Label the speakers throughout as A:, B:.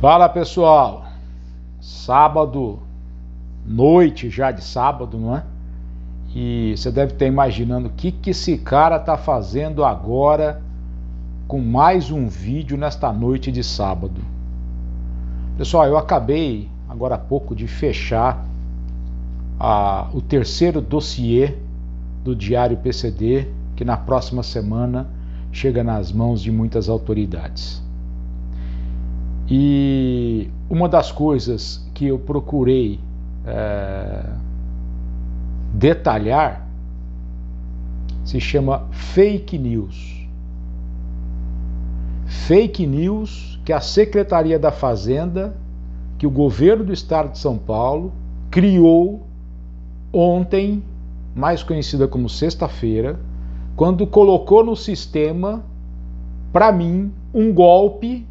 A: Fala pessoal, sábado, noite já de sábado, não é? E você deve estar imaginando o que, que esse cara está fazendo agora com mais um vídeo nesta noite de sábado. Pessoal, eu acabei agora há pouco de fechar a, o terceiro dossiê do Diário PCD, que na próxima semana chega nas mãos de muitas autoridades. E uma das coisas que eu procurei é, detalhar se chama fake news. Fake news que a Secretaria da Fazenda, que o governo do estado de São Paulo criou ontem, mais conhecida como sexta-feira, quando colocou no sistema, para mim, um golpe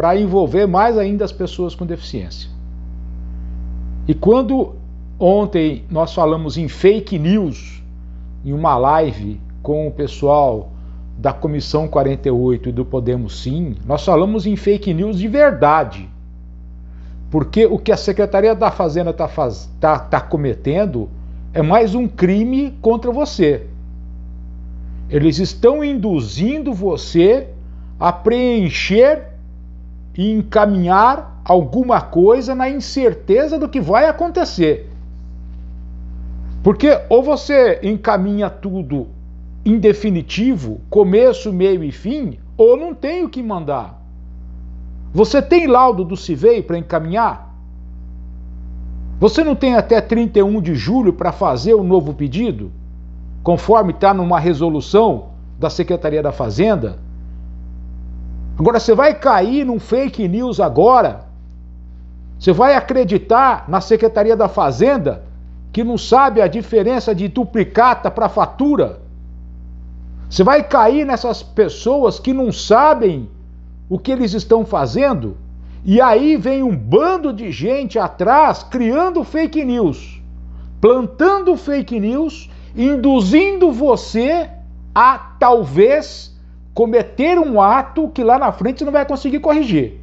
A: para envolver mais ainda as pessoas com deficiência. E quando ontem nós falamos em fake news, em uma live com o pessoal da Comissão 48 e do Podemos Sim, nós falamos em fake news de verdade. Porque o que a Secretaria da Fazenda está faz... tá, tá cometendo é mais um crime contra você. Eles estão induzindo você a preencher e encaminhar alguma coisa na incerteza do que vai acontecer. Porque ou você encaminha tudo em definitivo, começo, meio e fim, ou não tem o que mandar. Você tem laudo do CIVEI para encaminhar? Você não tem até 31 de julho para fazer o novo pedido? Conforme está numa resolução da Secretaria da Fazenda? Agora, você vai cair num fake news agora? Você vai acreditar na Secretaria da Fazenda que não sabe a diferença de duplicata para fatura? Você vai cair nessas pessoas que não sabem o que eles estão fazendo? E aí vem um bando de gente atrás criando fake news, plantando fake news, induzindo você a talvez cometer um ato que lá na frente não vai conseguir corrigir.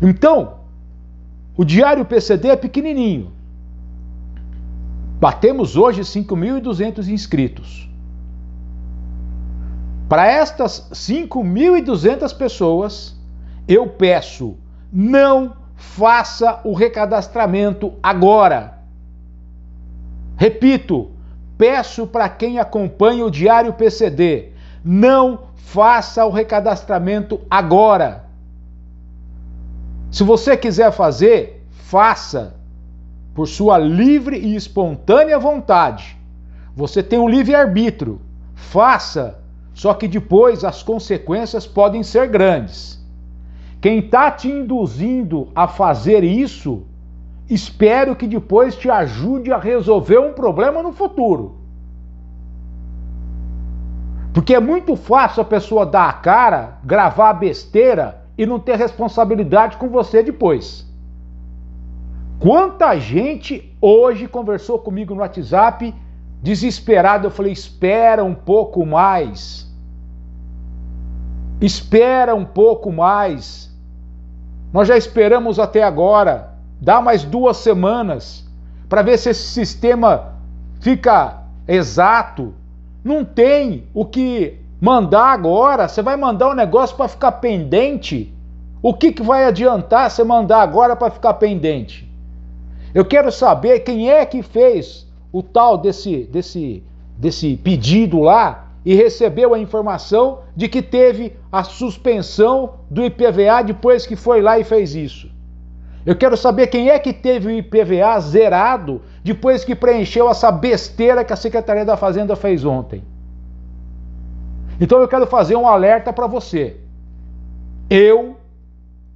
A: Então, o diário PCD é pequenininho. Batemos hoje 5.200 inscritos. Para estas 5.200 pessoas, eu peço: não faça o recadastramento agora. Repito, peço para quem acompanha o Diário PCD, não faça o recadastramento agora. Se você quiser fazer, faça por sua livre e espontânea vontade. Você tem um livre-arbítrio. Faça, só que depois as consequências podem ser grandes. Quem está te induzindo a fazer isso, espero que depois te ajude a resolver um problema no futuro. Porque é muito fácil a pessoa dar a cara, gravar besteira e não ter responsabilidade com você depois. Quanta gente hoje conversou comigo no WhatsApp desesperado. Eu falei: espera um pouco mais. Espera um pouco mais. Nós já esperamos até agora. Dá mais duas semanas para ver se esse sistema fica exato, não tem o que mandar agora. Você vai mandar um negócio para ficar pendente? O que, que vai adiantar você mandar agora para ficar pendente? Eu quero saber quem é que fez o tal desse, desse, desse pedido lá e recebeu a informação de que teve a suspensão do IPVA depois que foi lá e fez isso. Eu quero saber quem é que teve o IPVA zerado depois que preencheu essa besteira que a Secretaria da Fazenda fez ontem. Então eu quero fazer um alerta para você. Eu,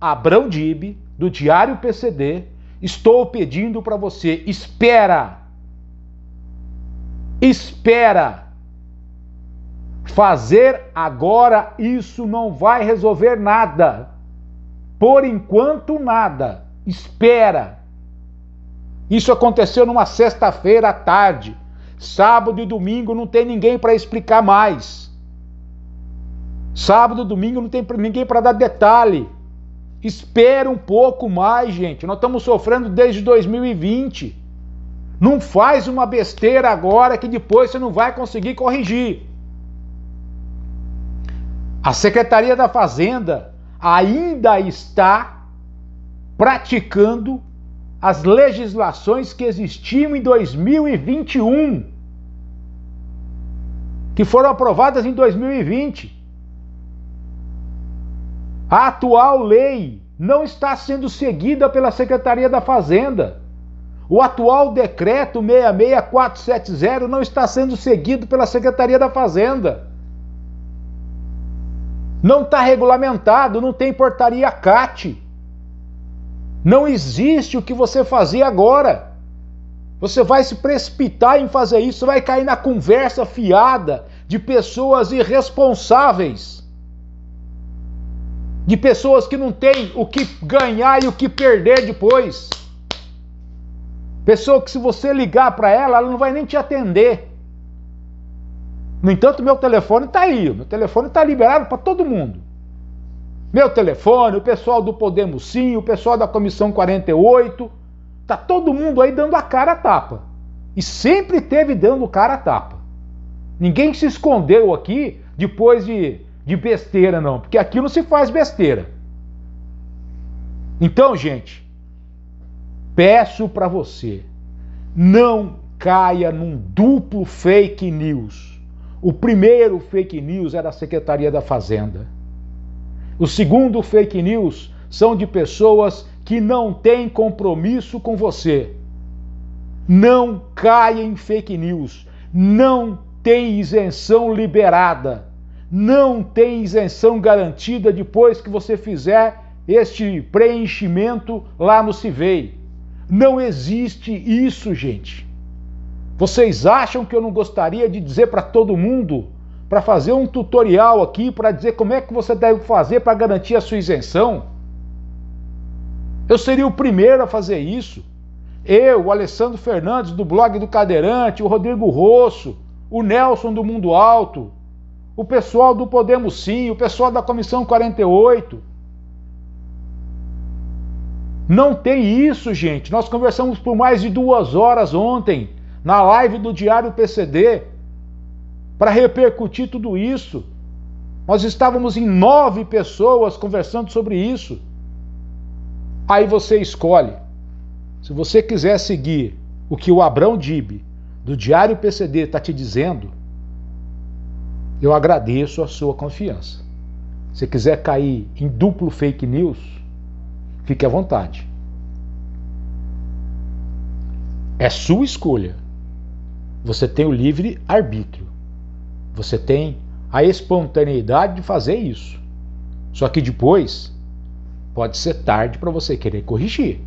A: Abrão Dib, do Diário PCD, estou pedindo para você: espera! Espera! Fazer agora isso não vai resolver nada. Por enquanto, nada espera. Isso aconteceu numa sexta-feira à tarde. Sábado e domingo não tem ninguém para explicar mais. Sábado e domingo não tem ninguém para dar detalhe. Espera um pouco mais, gente. Nós estamos sofrendo desde 2020. Não faz uma besteira agora que depois você não vai conseguir corrigir. A Secretaria da Fazenda ainda está praticando as legislações que existiam em 2021, que foram aprovadas em 2020. A atual lei não está sendo seguida pela Secretaria da Fazenda. O atual decreto 66470 não está sendo seguido pela Secretaria da Fazenda. Não está regulamentado, não tem portaria CAT. Não existe o que você fazer agora. Você vai se precipitar em fazer isso, vai cair na conversa fiada de pessoas irresponsáveis. De pessoas que não têm o que ganhar e o que perder depois. Pessoa que se você ligar para ela, ela não vai nem te atender. No entanto, meu telefone está aí, meu telefone está liberado para todo mundo meu telefone, o pessoal do Podemos Sim, o pessoal da Comissão 48, tá todo mundo aí dando a cara a tapa. E sempre teve dando cara a tapa. Ninguém se escondeu aqui depois de, de besteira, não, porque aqui não se faz besteira. Então, gente, peço para você, não caia num duplo fake news. O primeiro fake news era é a Secretaria da Fazenda. O segundo fake news são de pessoas que não têm compromisso com você. Não caia em fake news. Não tem isenção liberada. Não tem isenção garantida depois que você fizer este preenchimento lá no CIVEI. Não existe isso, gente. Vocês acham que eu não gostaria de dizer para todo mundo para fazer um tutorial aqui para dizer como é que você deve fazer para garantir a sua isenção. Eu seria o primeiro a fazer isso. Eu, o Alessandro Fernandes do blog do Cadeirante, o Rodrigo Rosso, o Nelson do Mundo Alto, o pessoal do Podemos Sim, o pessoal da Comissão 48. Não tem isso, gente. Nós conversamos por mais de duas horas ontem, na live do Diário PCD para repercutir tudo isso. Nós estávamos em nove pessoas conversando sobre isso. Aí você escolhe. Se você quiser seguir o que o Abrão Dib, do Diário PCD, está te dizendo, eu agradeço a sua confiança. Se quiser cair em duplo fake news, fique à vontade. É sua escolha. Você tem o livre arbítrio. Você tem a espontaneidade de fazer isso. Só que depois pode ser tarde para você querer corrigir.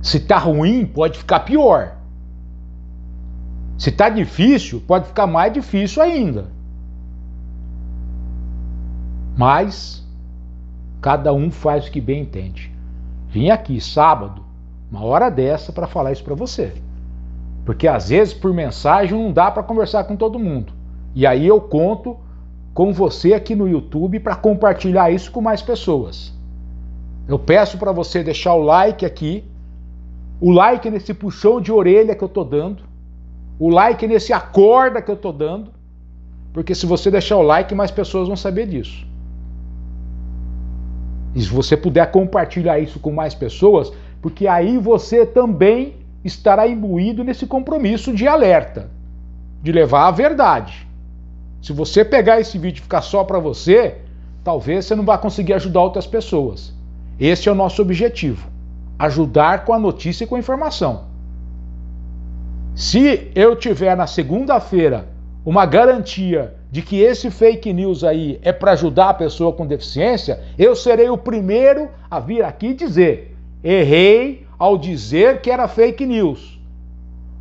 A: Se tá ruim, pode ficar pior. Se tá difícil, pode ficar mais difícil ainda. Mas cada um faz o que bem entende. Vim aqui sábado, uma hora dessa para falar isso para você. Porque às vezes por mensagem não dá para conversar com todo mundo. E aí eu conto com você aqui no YouTube para compartilhar isso com mais pessoas. Eu peço para você deixar o like aqui, o like nesse puxão de orelha que eu tô dando, o like nesse acorda que eu tô dando, porque se você deixar o like, mais pessoas vão saber disso. E se você puder compartilhar isso com mais pessoas, porque aí você também estará imbuído nesse compromisso de alerta, de levar a verdade. Se você pegar esse vídeo e ficar só para você, talvez você não vá conseguir ajudar outras pessoas. Esse é o nosso objetivo: ajudar com a notícia e com a informação. Se eu tiver na segunda-feira uma garantia de que esse fake news aí é para ajudar a pessoa com deficiência, eu serei o primeiro a vir aqui dizer: errei ao dizer que era fake news.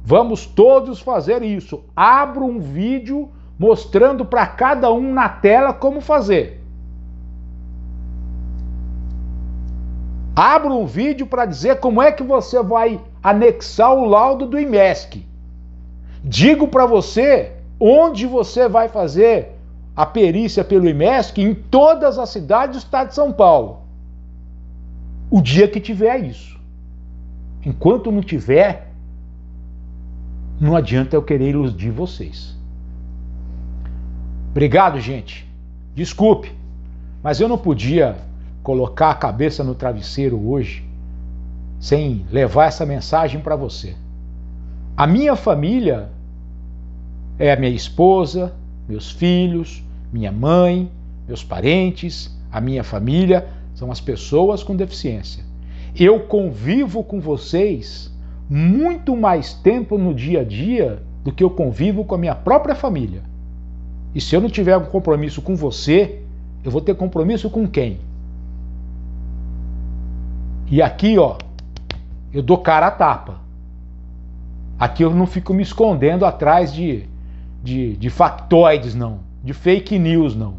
A: Vamos todos fazer isso. Abra um vídeo mostrando para cada um na tela como fazer. Abra um vídeo para dizer como é que você vai anexar o laudo do IMESC. Digo para você onde você vai fazer a perícia pelo IMESC em todas as cidades do estado de São Paulo. O dia que tiver isso. Enquanto não tiver, não adianta eu querer iludir vocês. Obrigado, gente. Desculpe, mas eu não podia colocar a cabeça no travesseiro hoje sem levar essa mensagem para você. A minha família é a minha esposa, meus filhos, minha mãe, meus parentes, a minha família são as pessoas com deficiência. Eu convivo com vocês muito mais tempo no dia a dia do que eu convivo com a minha própria família. E se eu não tiver um compromisso com você, eu vou ter compromisso com quem? E aqui, ó, eu dou cara a tapa. Aqui eu não fico me escondendo atrás de, de, de factoides, não. De fake news, não.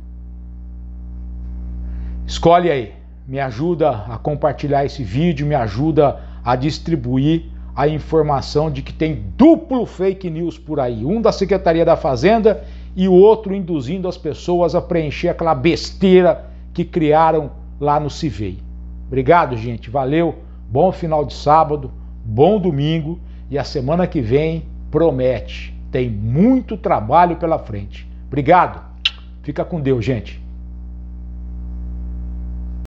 A: Escolhe aí. Me ajuda a compartilhar esse vídeo, me ajuda a distribuir a informação de que tem duplo fake news por aí. Um da Secretaria da Fazenda e o outro induzindo as pessoas a preencher aquela besteira que criaram lá no Civei. Obrigado, gente. Valeu. Bom final de sábado, bom domingo e a semana que vem promete. Tem muito trabalho pela frente. Obrigado. Fica com Deus, gente.